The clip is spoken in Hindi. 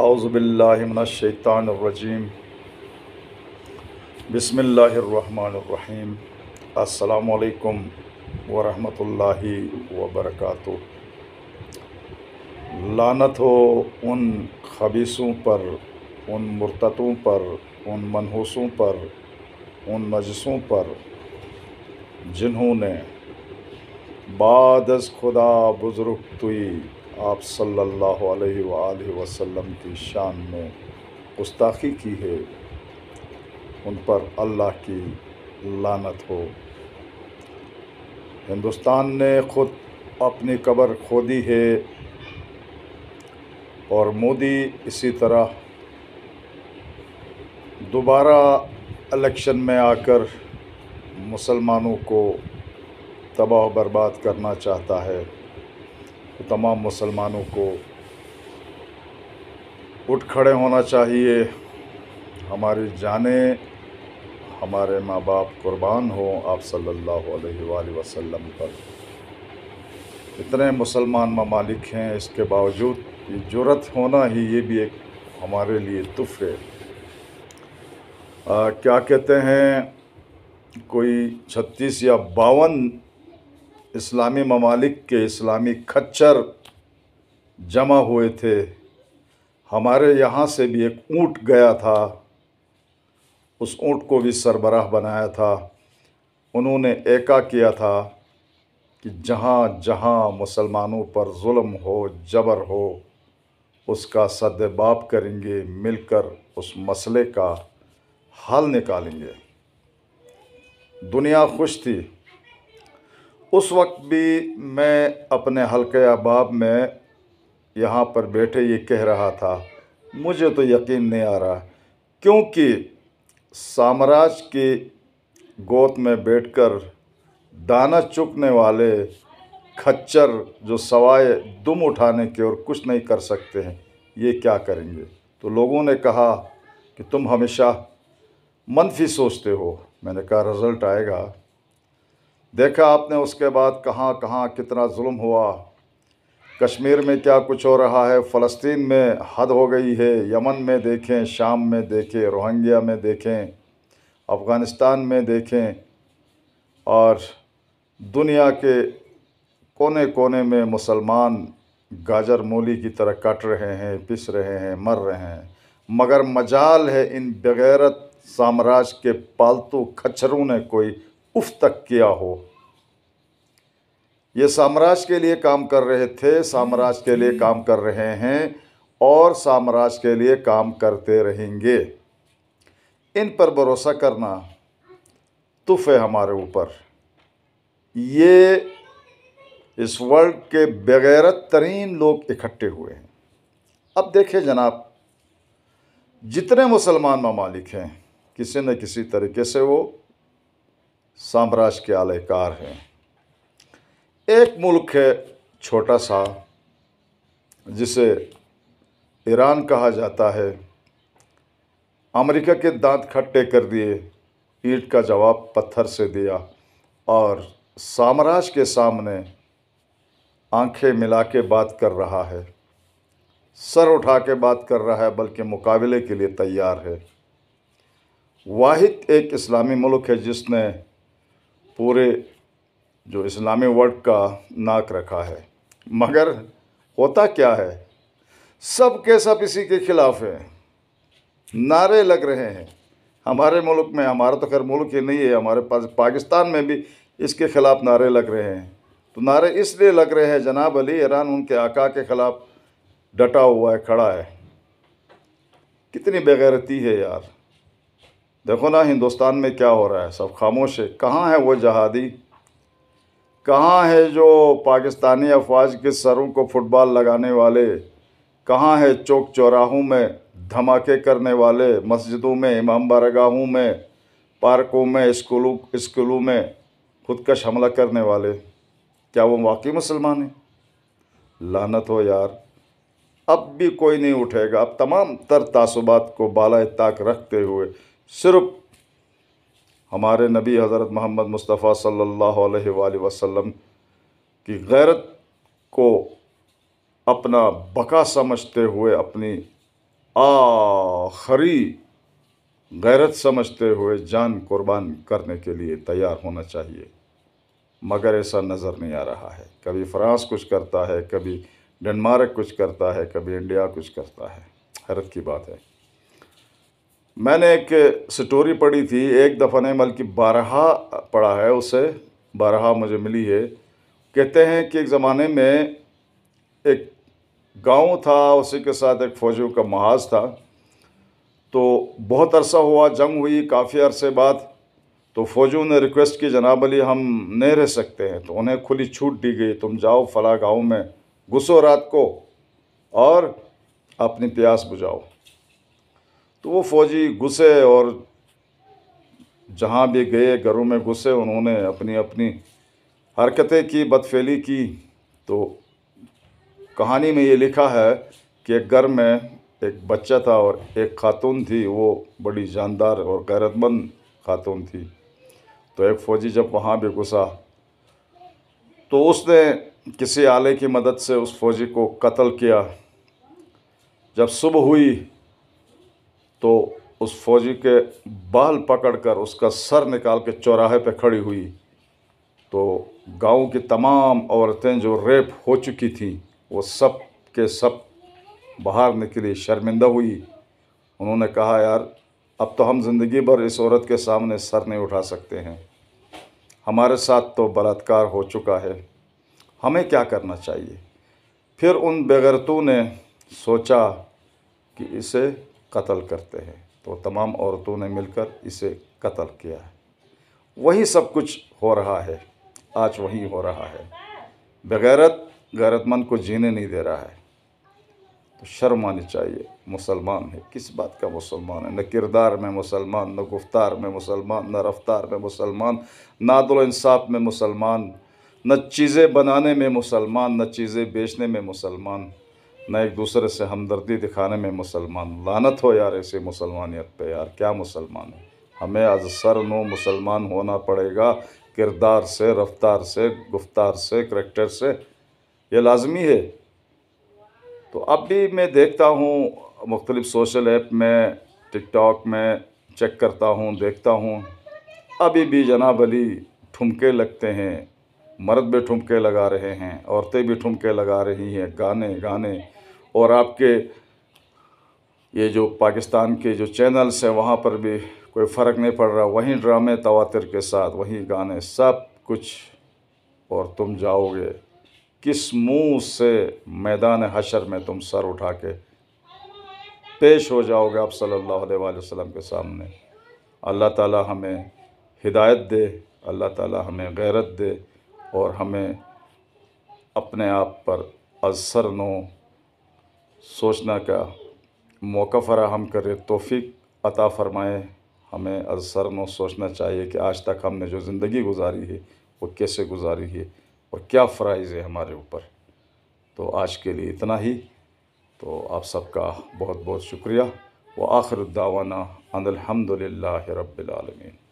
आउज़बिल्लिमिनशैतानरजीम बसमीम अल्लाम वरम् वबरकातु लानत हो उन खबीसों पर उन मरतों पर उन मनहूसों पर उन नजसों पर जिन्होंने बादस खुदा बुज़ुर्ग तुई आप सल्लल्लाहु अलैहि वसल्लम की शान में गुस्ताखी की है उन पर अल्लाह की लानत हो हिंदुस्तान ने खुद अपनी कबर खोदी है और मोदी इसी तरह दोबारा इलेक्शन में आकर मुसलमानों को तबाह बर्बाद करना चाहता है तो तमाम मुसलमानों को उठ खड़े होना चाहिए हमारी जाने हमारे माँ बाप कुर्बान हो आप सल्लल्लाहु अलैहि वसल्लम पर इतने मुसलमान ममालिक हैं इसके बावजूद ये जरूरत होना ही ये भी एक हमारे लिए तुफ़ है आ, क्या कहते हैं कोई छत्तीस या बावन इस्लामी ममालिक के इस्लामी खच्चर जमा हुए थे हमारे यहाँ से भी एक ऊँट गया था उस ऊँट को भी सरबराह बनाया था उन्होंने एका किया था कि जहाँ जहाँ मुसलमानों पर जुल्म हो जबर हो उसका सदबाप करेंगे मिलकर उस मसले का हल निकालेंगे दुनिया खुश थी उस वक्त भी मैं अपने हल्के अहबाब में यहाँ पर बैठे ये कह रहा था मुझे तो यकीन नहीं आ रहा क्योंकि साम्राज्य की गोद में बैठकर दाना चुकने वाले खच्चर जो सवाए दुम उठाने के और कुछ नहीं कर सकते हैं ये क्या करेंगे तो लोगों ने कहा कि तुम हमेशा मनफी सोचते हो मैंने कहा रिज़ल्ट आएगा देखा आपने उसके बाद कहाँ कहाँ कितना जुल्म हुआ कश्मीर में क्या कुछ हो रहा है फ़लस्तीन में हद हो गई है यमन में देखें शाम में देखें रोहंग्या में देखें अफ़गानिस्तान में देखें और दुनिया के कोने कोने में मुसलमान गाजर मूली की तरह कट रहे हैं पिस रहे हैं मर रहे हैं मगर मजाल है इन बगैरत साम्राज्य के पालतू खच्छरों ने कोई उफ तक किया हो ये साम्राज्य के लिए काम कर रहे थे साम्राज्य के लिए काम कर रहे हैं और साम्राज्य के लिए काम करते रहेंगे इन पर भरोसा करना तुफ है हमारे ऊपर ये इस वर्ल्ड के बगैरत तरीन लोग इकट्ठे हुए हैं अब देखें जनाब जितने मुसलमान ममालिक हैं किसी न किसी तरीके से वो साम्राज्य के आलयकार हैं एक मुल्क है छोटा सा जिसे ईरान कहा जाता है अमेरिका के दांत खट्टे कर दिए ईट का जवाब पत्थर से दिया और साम्राज्य के सामने आंखें मिला के बात कर रहा है सर उठा के बात कर रहा है बल्कि मुकाबले के लिए तैयार है वाहिद एक इस्लामी मुल्क है जिसने पूरे जो इस्लामी वर्ल्ड का नाक रखा है मगर होता क्या है सब के सब इसी के खिलाफ हैं नारे लग रहे हैं हमारे मुल्क में हमारा तो खैर मुल्क ही नहीं है हमारे पास पाकिस्तान में भी इसके ख़िलाफ़ नारे लग रहे हैं तो नारे इसलिए लग रहे हैं जनाब अली ईरान उनके आका के ख़िलाफ़ डटा हुआ है खड़ा है कितनी बेगैरती है यार देखो ना हिंदुस्तान में क्या हो रहा है सब खामोश है कहाँ है वो जहादी कहाँ है जो पाकिस्तानी अफवाज के सरों को फुटबॉल लगाने वाले कहाँ है चौक चौराहों में धमाके करने वाले मस्जिदों में इमाम बारगाहों में पार्कों में स्कूलों स्कूलों में खुदकश हमला करने वाले क्या वो वाकई मुसलमान हैं लानत हो यार अब भी कोई नहीं उठेगा अब तमाम तर तासुबात को बाला ताक रखते हुए सिर्फ हमारे नबी हज़रत मोहम्मद मुस्तफ़ा सल्लल्लाहु अलैहि वसल्लम की गैरत को अपना बका समझते हुए अपनी आखरी गैरत समझते हुए जान कुर्बान करने के लिए तैयार होना चाहिए मगर ऐसा नज़र नहीं आ रहा है कभी फ्रांस कुछ करता है कभी डेनमार्क कुछ करता है कभी इंडिया कुछ करता है हैरत की बात है मैंने एक स्टोरी पढ़ी थी एक दफ़ा नहीं बल्कि बारहा पढ़ा है उसे बारहा मुझे मिली है कहते हैं कि एक ज़माने में एक गांव था उसी के साथ एक फ़ौजियों का महाज था तो बहुत अरसा हुआ जंग हुई काफ़ी अरसे बाद तो फ़ौजियों ने रिक्वेस्ट की जनाब अली हम नहीं रह सकते हैं तो उन्हें खुली छूट दी गई तुम जाओ फला गाँव में घुसो रात को और अपनी प्यास बुझाओ तो वो फौजी घुसे और जहाँ भी गए घरों में घुसे उन्होंने अपनी अपनी हरकतें की बदफेली की तो कहानी में ये लिखा है कि एक घर में एक बच्चा था और एक खातून थी वो बड़ी जानदार और गैरतमंद खातून थी तो एक फ़ौजी जब वहाँ भी घुसा तो उसने किसी आले की मदद से उस फौजी को कत्ल किया जब सुबह हुई तो उस फौजी के बाल पकड़कर उसका सर निकाल के चौराहे पे खड़ी हुई तो गांव की तमाम औरतें जो रेप हो चुकी थीं वो सब के सब बाहर निकली शर्मिंदा हुई उन्होंने कहा यार अब तो हम ज़िंदगी भर इस औरत के सामने सर नहीं उठा सकते हैं हमारे साथ तो बलात्कार हो चुका है हमें क्या करना चाहिए फिर उन बेगरतों ने सोचा कि इसे कत्ल करते हैं तो तमाम औरतों ने मिलकर इसे कत्ल किया है वही सब कुछ हो रहा है आज वही हो रहा है बगैरत गैरतमंद को जीने नहीं दे रहा है तो शर्म आनी चाहिए मुसलमान है किस बात का मुसलमान है न किरदार में मुसलमान न गुफ्तार में मुसलमान न रफ्तार में मुसलमान नादल इंसाफ में मुसलमान न चीज़ें बनाने में मुसलमान न चीज़ें बेचने में मुसलमान ना एक दूसरे से हमदर्दी दिखाने में मुसलमान लानत हो यार ऐसे मुसलमानियत पे यार क्या मुसलमान है हमें आज सर नो मुसलमान होना पड़ेगा किरदार से रफ्तार से गुफ्तार से करेक्टर से ये लाजमी है तो अब भी मैं देखता हूँ मुख्तलि सोशल ऐप में टिकटॉक में चेक करता हूँ देखता हूँ अभी भी जनाब अली ठुमके लगते हैं मर्द भी ठुमके लगा रहे हैं औरतें भी ठुमके लगा रही हैं गाने गाने और आपके ये जो पाकिस्तान के जो चैनल्स हैं वहाँ पर भी कोई फ़र्क नहीं पड़ रहा वहीं ड्रामे तवातर के साथ वहीं गाने सब कुछ और तुम जाओगे किस मुंह से मैदान हशर में तुम सर उठा के पेश हो जाओगे आप सल्लल्लाहु अलैहि वसल्लम के सामने अल्लाह ताला हमें हिदायत दे अल्लाह ताला हमें गैरत दे और हमें अपने आप पर असर नो सोचना का मौका फराहम करे तोफ़ी अता फ़रमाए हमें असर सोचना चाहिए कि आज तक हमने जो ज़िंदगी गुजारी है वो कैसे गुजारी है और क्या फ़राइज है हमारे ऊपर तो आज के लिए इतना ही तो आप सबका बहुत बहुत शुक्रिया व आखिर दावाना अनिलहमदिल्ला रबालमीन